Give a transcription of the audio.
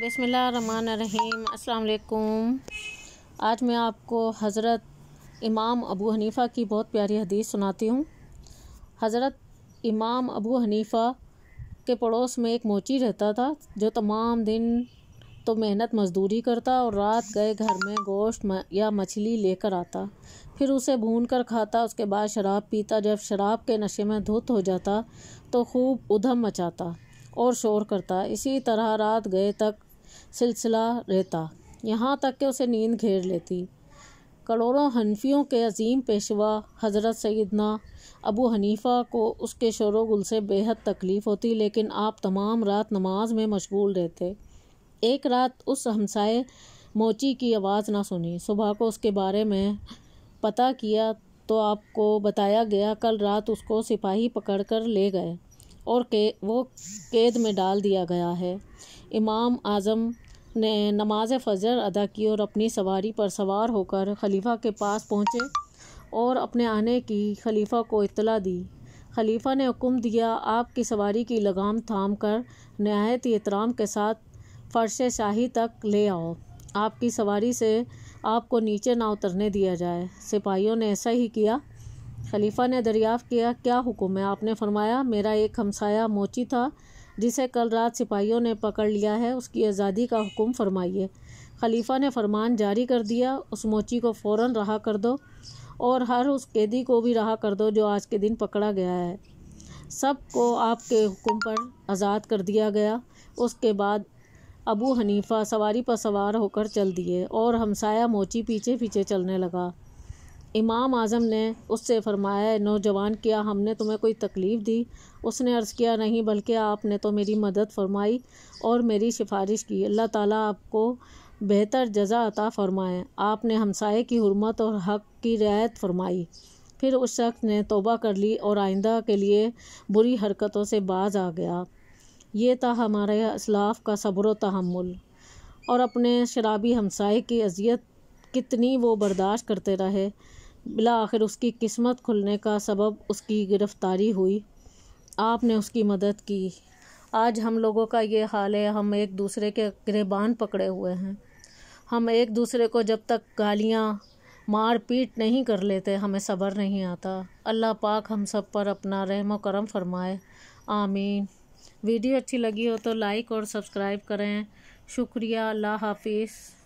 बसमीम् अल्लाम आज मैं आपको हज़रत इमाम अबू हनीफ़ा की बहुत प्यारी हदीस सुनाती हूँ हज़रत इमाम अबू हनीफ़ा के पड़ोस में एक मोची रहता था जो तमाम दिन तो मेहनत मज़दूरी करता और रात गए घर में गोश्त या मछली लेकर आता फिर उसे भून कर खाता उसके बाद शराब पीता जब शराब के नशे में धुत हो जाता तो खूब उधम मचाता और शोर करता इसी तरह रात गए तक सिलसिला रहता यहाँ तक कि उसे नींद घेर लेती करोड़ों हनफियों के अजीम पेशवा हज़रत सैदना अबू हनीफ़ा को उसके शोर गुल से बेहद तकलीफ़ होती लेकिन आप तमाम रात नमाज में मशगूल रहते एक रात उस हमसाए मोची की आवाज़ ना सुनी सुबह को उसके बारे में पता किया तो आपको बताया गया कल रात उसको सिपाही पकड़ कर ले गए और के वो कैद में डाल दिया गया है इमाम आज़म ने नमाज फजर अदा की और अपनी सवारी पर सवार होकर खलीफा के पास पहुँचे और अपने आने की खलीफा को इतला दी खलीफा ने हुक्म दिया आपकी सवारी की लगाम थाम कर नहायत एहतराम के साथ फ़र्श शाही तक ले आओ आपकी सवारी से आपको नीचे ना उतरने दिया जाए सिपाहियों ने ऐसा ही किया खलीफा ने दरियाफ़ किया क्या हुक्म है आपने फरमाया मेरा एक हमसाया मोची था जिसे कल रात सिपाहियों ने पकड़ लिया है उसकी आज़ादी का हुक्म फरमाइए खलीफा ने फरमान जारी कर दिया उस मोची को फ़ौर रहा कर दो और हर उस कैदी को भी रहा कर दो जो आज के दिन पकड़ा गया है सब को आपके हुक्म पर आज़ाद कर दिया गया उसके बाद अबू हनीफा सवारी पर सवार होकर चल दिए और हमसाया मोची पीछे पीछे चलने लगा इमाम आज़म ने उससे फरमाया नौजवान क्या हमने तुम्हें कोई तकलीफ़ दी उसने अर्ज़ किया नहीं बल्कि आपने तो मेरी मदद फरमाई और मेरी सिफारिश की अल्लाह ताला आपको बेहतर जजा अता फरमाए आपने हमसाए की हरमत और हक की रियायत फरमाई फिर उस शख्स ने तोबा कर ली और आइंदा के लिए बुरी हरकतों से बाज आ गया ये था हमारे असलाफ का सब्र तहमुल और अपने शराबी हमसाए की अजियत कितनी वो बर्दाश्त करते रहे बिला आखिर उसकी किस्मत खुलने का सबब उसकी गिरफ़्तारी हुई आपने उसकी मदद की आज हम लोगों का ये हाल है हम एक दूसरे के गिरबान पकड़े हुए हैं हम एक दूसरे को जब तक गालियाँ मार पीट नहीं कर लेते हमें सब्र नहीं आता अल्लाह पाक हम सब पर अपना रहम करम फरमाए आमीन वीडियो अच्छी लगी हो तो लाइक और सब्सक्राइब करें शुक्रिया अल्लाह हाफिज़